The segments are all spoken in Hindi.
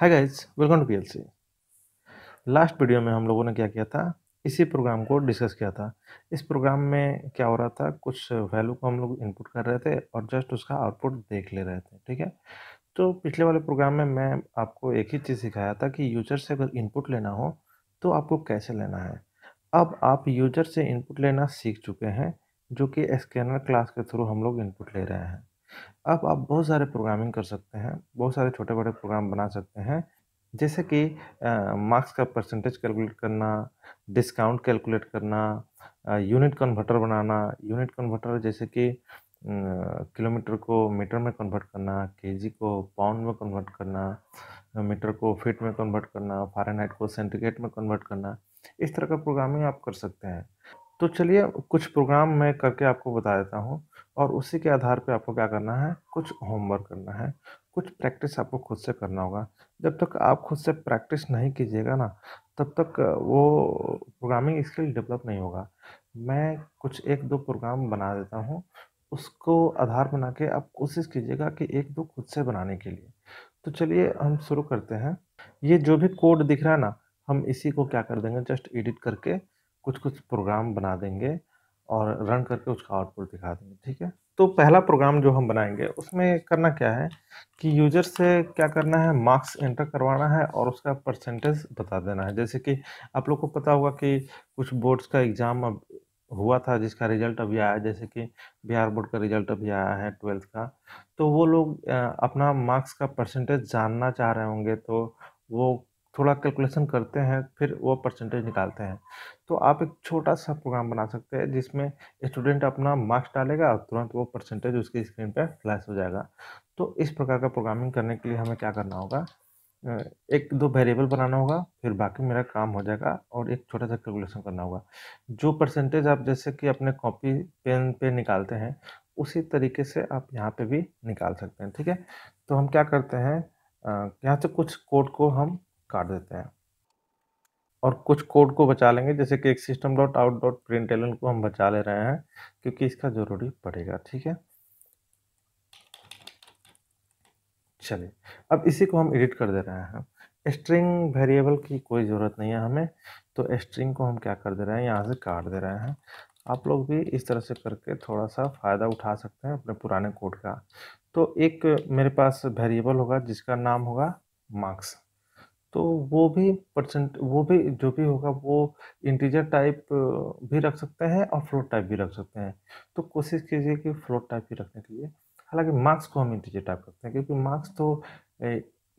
hi guys welcome to PLC last video में हम लोगों ने क्या किया था इसी प्रोग्राम को डिस्कस किया था इस प्रोग्राम में क्या हो रहा था कुछ वैल्यू को हम लोग इनपुट कर रहे थे और जस्ट उसका आउटपुट देख ले रहे थे ठीक है तो पिछले वाले प्रोग्राम में मैं आपको एक ही चीज़ सिखाया था कि यूजर से अगर इनपुट लेना हो तो आपको कैसे लेना है अब आप यूजर से इनपुट लेना सीख चुके हैं जो कि स्कैनर क्लास के थ्रू हम लोग इनपुट ले रहे हैं अब आप बहुत सारे प्रोग्रामिंग कर सकते हैं बहुत सारे छोटे बड़े प्रोग्राम बना सकते हैं जैसे कि मार्क्स का परसेंटेज कैलकुलेट करना डिस्काउंट कैलकुलेट करना यूनिट कन्वर्टर बनाना यूनिट कन्वर्टर जैसे कि किलोमीटर को मीटर में कन्वर्ट करना केजी को पाउंड में कन्वर्ट करना मीटर को फीट में कन्वर्ट करना फारेनहाइट को सेंटीग्रेड में कन्वर्ट करना इस तरह का प्रोग्रामिंग आप कर सकते हैं तो चलिए कुछ प्रोग्राम मैं करके आपको बता देता हूँ और उसी के आधार पे आपको क्या करना है कुछ होमवर्क करना है कुछ प्रैक्टिस आपको खुद से करना होगा जब तक आप खुद से प्रैक्टिस नहीं कीजिएगा ना तब तक वो प्रोग्रामिंग स्किल डेवलप नहीं होगा मैं कुछ एक दो प्रोग्राम बना देता हूँ उसको आधार बना के आप कोशिश कीजिएगा कि एक दो खुद से बनाने के लिए तो चलिए हम शुरू करते हैं ये जो भी कोड दिख रहा है ना हम इसी को क्या कर देंगे जस्ट एडिट करके कुछ कुछ प्रोग्राम बना देंगे और रन करके उसका आउटपुट दिखा देंगे ठीक है तो पहला प्रोग्राम जो हम बनाएंगे उसमें करना क्या है कि यूजर से क्या करना है मार्क्स एंटर करवाना है और उसका परसेंटेज बता देना है जैसे कि आप लोग को पता होगा कि कुछ बोर्ड्स का एग्ज़ाम अब हुआ था जिसका रिजल्ट अभी आया जैसे कि बिहार बोर्ड का रिजल्ट अभी आया है ट्वेल्थ का तो वो लोग अपना मार्क्स का परसेंटेज जानना चाह रहे होंगे तो वो थोड़ा कैलकुलेशन करते हैं फिर वो परसेंटेज निकालते हैं तो आप एक छोटा सा प्रोग्राम बना सकते हैं जिसमें स्टूडेंट अपना मार्क्स डालेगा और तुरंत वो परसेंटेज उसकी स्क्रीन पर फ्लैश हो जाएगा तो इस प्रकार का प्रोग्रामिंग करने के लिए हमें क्या करना होगा एक दो वेरिएबल बनाना होगा फिर बाकी मेरा काम हो जाएगा और एक छोटा सा कैलकुलेशन करना होगा जो परसेंटेज आप जैसे कि अपने कॉपी पेन पे निकालते हैं उसी तरीके से आप यहाँ पे भी निकाल सकते हैं ठीक है तो हम क्या करते हैं यहाँ से कुछ कोड को हम काट देते हैं और कुछ कोड को बचा लेंगे जैसे कि एक system dot out dot println को हम बचा ले रहे हैं क्योंकि इसका ज़रूरी पड़ेगा ठीक है चलिए अब इसी को हम एडिट कर दे रहे हैं स्ट्रिंग वेरिएबल की कोई ज़रूरत नहीं है हमें तो स्ट्रिंग को हम क्या कर दे रहे हैं यहाँ से काट दे रहे हैं आप लोग भी इस तरह से करके थोड़ा सा फ़ायदा उठा सकते हैं अपने पुराने कोड का तो एक मेरे पास वेरिएबल होगा जिसका नाम होगा मार्क्स तो वो भी परसेंट वो भी जो भी होगा वो इंटीजर टाइप भी रख सकते हैं और फ्लोट टाइप भी रख सकते हैं तो कोशिश कीजिए कि फ्लोट टाइप ही रखने के लिए हालांकि मार्क्स को हम इंटीजर टाइप रखते हैं क्योंकि मार्क्स तो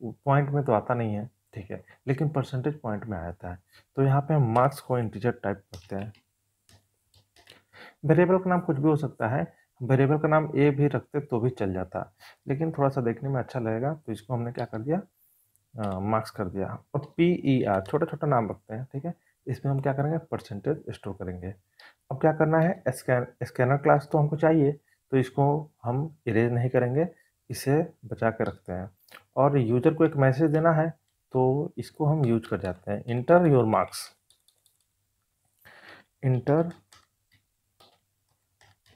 पॉइंट में तो आता नहीं है ठीक है लेकिन परसेंटेज पॉइंट में आ जाता है तो यहाँ पे हम मार्क्स को इंटीजर टाइप रखते हैं वेरिएबल का नाम कुछ भी हो सकता है वेरिएबल का नाम ए भी रखते तो भी चल जाता लेकिन थोड़ा सा देखने में अच्छा लगेगा तो इसको हमने क्या कर दिया मार्क्स कर दिया और पी ई e आर छोटा छोटा नाम रखते हैं ठीक है इसमें हम क्या करेंगे परसेंटेज स्टोर करेंगे अब क्या करना है स्कैन स्कैनर क्लास तो हमको चाहिए तो इसको हम इरेज नहीं करेंगे इसे बचा के रखते हैं और यूजर को एक मैसेज देना है तो इसको हम यूज कर जाते हैं enter your marks enter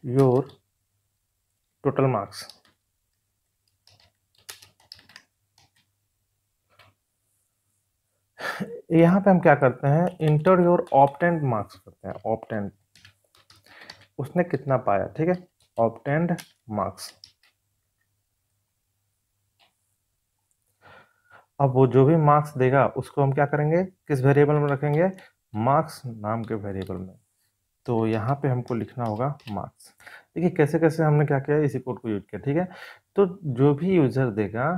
your total marks यहाँ पे हम क्या करते हैं इंटर योर ऑप्टेंट मार्क्स करते हैं ऑप्टेंट उसने कितना पाया ठीक है ऑप्टेंट मार्क्स अब वो जो भी मार्क्स देगा उसको हम क्या करेंगे किस वेरिएबल में रखेंगे मार्क्स नाम के वेरिएबल में तो यहाँ पे हमको लिखना होगा मार्क्स देखिए कैसे कैसे हमने क्या किया इसी कोड को यूज किया ठीक है तो जो भी यूज़र देगा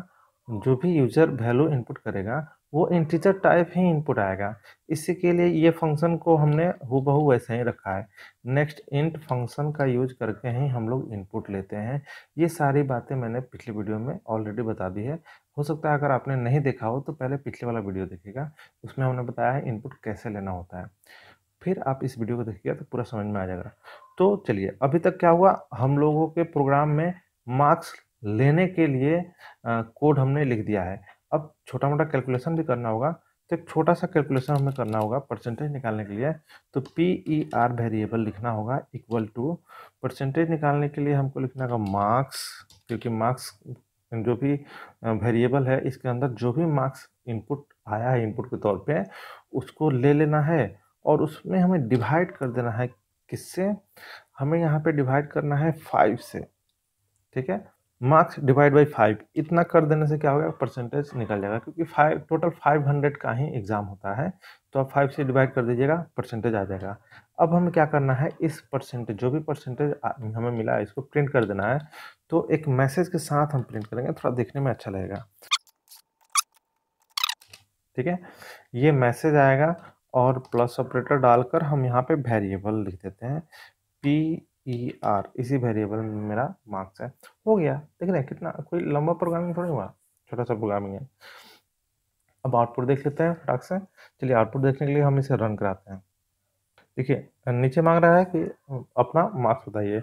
जो भी यूज़र वैल्यू इनपुट करेगा वो इंटीजर टाइप ही इनपुट आएगा इसी के लिए ये फंक्शन को हमने हूबहू वैसे ही रखा है नेक्स्ट इंट फंक्शन का यूज करके ही हम लोग इनपुट लेते हैं ये सारी बातें मैंने पिछली वीडियो में ऑलरेडी बता दी है हो सकता है अगर आपने नहीं देखा हो तो पहले पिछले वाला वीडियो देखेगा उसमें हमने बताया है इनपुट कैसे लेना होता है फिर आप इस वीडियो को देखिएगा तो पूरा समझ में आ जाएगा तो चलिए अभी तक क्या हुआ हम लोगों के प्रोग्राम में मार्क्स लेने के लिए कोड हमने लिख दिया है अब छोटा मोटा कैलकुलेशन भी करना होगा तो एक छोटा सा कैलकुलेशन हमें करना होगा परसेंटेज निकालने के लिए तो पी ई आर वेरिएबल लिखना होगा इक्वल टू परसेंटेज निकालने के लिए हमको लिखना होगा मार्क्स क्योंकि मार्क्स जो भी वेरिएबल है इसके अंदर जो भी मार्क्स इनपुट आया है इनपुट के तौर पे उसको ले लेना है और उसमें हमें डिवाइड कर देना है किससे हमें यहाँ पे डिवाइड करना है फाइव से ठीक है मार्क्स डिवाइड बाई फाइव इतना कर देने से क्या होगा परसेंटेज निकल जाएगा क्योंकि फाइव टोटल फाइव हंड्रेड का ही एग्ज़ाम होता है तो आप फाइव से डिवाइड कर दीजिएगा परसेंटेज आ जाएगा अब हमें क्या करना है इस परसेंटेज जो भी परसेंटेज हमें मिला है इसको प्रिंट कर देना है तो एक मैसेज के साथ हम प्रिंट करेंगे थोड़ा देखने में अच्छा लगेगा ठीक है ये मैसेज आएगा और प्लस ऑपरेटर डालकर हम यहाँ पे वेरिएबल लिख देते हैं पी ई e आर इसी वेरिएबल में मेरा मार्क्स है हो गया देख रहे हैं कितना कोई लंबा प्रोग्रामिंग थोड़ा हुआ छोटा सा प्रोग्रामिंग है अब आउटपुट देख लेते हैं फटाक से चलिए आउटपुट देखने के लिए हम इसे रन कराते हैं देखिए नीचे मांग रहा है कि अपना मार्क्स बताइए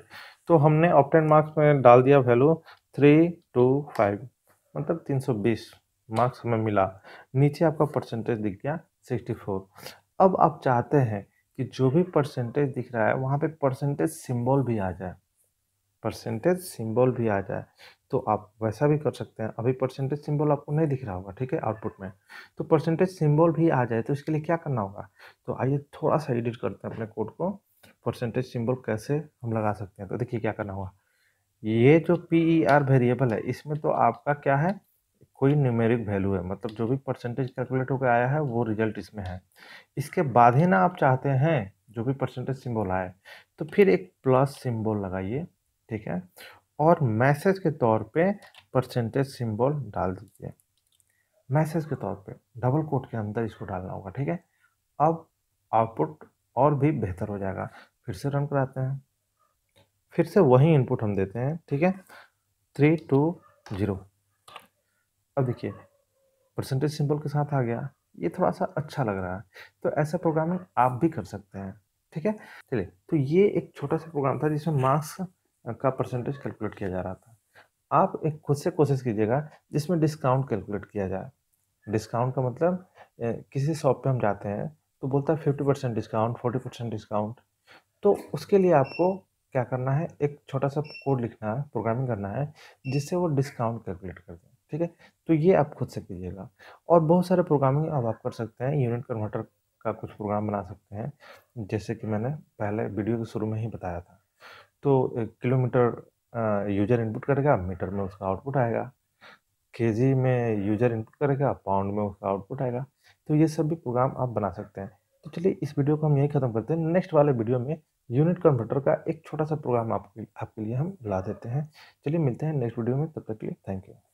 तो हमने ऑप्टेन मार्क्स में डाल दिया वैल्यू थ्री टू फाइव मतलब तीन सौ बीस मार्क्स हमें मिला नीचे आपका परसेंटेज दिख गया सिक्सटी फोर अब आप चाहते हैं कि जो भी परसेंटेज दिख रहा है वहाँ पे परसेंटेज सिंबल भी आ जाए परसेंटेज सिंबल भी आ जाए तो आप वैसा भी कर सकते हैं अभी परसेंटेज सिंबल आपको नहीं दिख रहा होगा ठीक है आउटपुट में तो परसेंटेज सिंबल भी आ जाए तो इसके लिए क्या करना होगा तो आइए थोड़ा सा एडिट करते हैं अपने कोड को परसेंटेज सिंबल कैसे हम लगा सकते हैं तो देखिए क्या करना होगा ये जो पी ई आर वेरिएबल है इसमें तो आपका क्या है कोई न्यूमेरिक वैल्यू है मतलब जो भी परसेंटेज कैलकुलेट होकर आया है वो रिजल्ट इसमें है इसके बाद ही ना आप चाहते हैं जो भी परसेंटेज सिंबल आए तो फिर एक प्लस सिंबल लगाइए ठीक है और मैसेज के तौर पे परसेंटेज सिंबल डाल दीजिए मैसेज के तौर पे डबल कोट के अंदर इसको डालना होगा ठीक है अब आउटपुट और भी बेहतर हो जाएगा फिर से रन कराते हैं फिर से वही इनपुट हम देते हैं ठीक है थ्री टू ज़ीरो अब देखिए परसेंटेज सिंबल के साथ आ गया ये थोड़ा सा अच्छा लग रहा है तो ऐसा प्रोग्रामिंग आप भी कर सकते हैं ठीक है चलिए तो ये एक छोटा सा प्रोग्राम था जिसमें मार्क्स का परसेंटेज कैलकुलेट किया जा रहा था आप एक खुद से कोशिश कीजिएगा जिसमें डिस्काउंट कैलकुलेट किया जाए डिस्काउंट का मतलब किसी शॉप पे हम जाते हैं तो बोलता है fifty percent discount forty percent discount तो उसके लिए आपको क्या करना है एक छोटा सा कोड लिखना है प्रोग्रामिंग करना है जिससे वो डिस्काउंट कैलकुलेट कर दें ठीक है तो ये आप खुद से कीजिएगा और बहुत सारे प्रोग्रामिंग अब आप कर सकते हैं यूनिट कन्वर्टर का कुछ प्रोग्राम बना सकते हैं जैसे कि मैंने पहले वीडियो के शुरू में ही बताया था तो किलोमीटर यूजर इनपुट करेगा मीटर में उसका आउटपुट आएगा केजी में यूजर इनपुट करेगा पाउंड में उसका आउटपुट आएगा तो ये सब भी प्रोग्राम आप बना सकते हैं तो चलिए इस वीडियो को हम यही ख़त्म करते हैं नेक्स्ट वाले वीडियो में यूनिट कन्वर्टर का एक छोटा सा प्रोग्राम आपके आपके लिए हम ला देते हैं चलिए मिलते हैं नेक्स्ट वीडियो में तब तक के लिए थैंक यू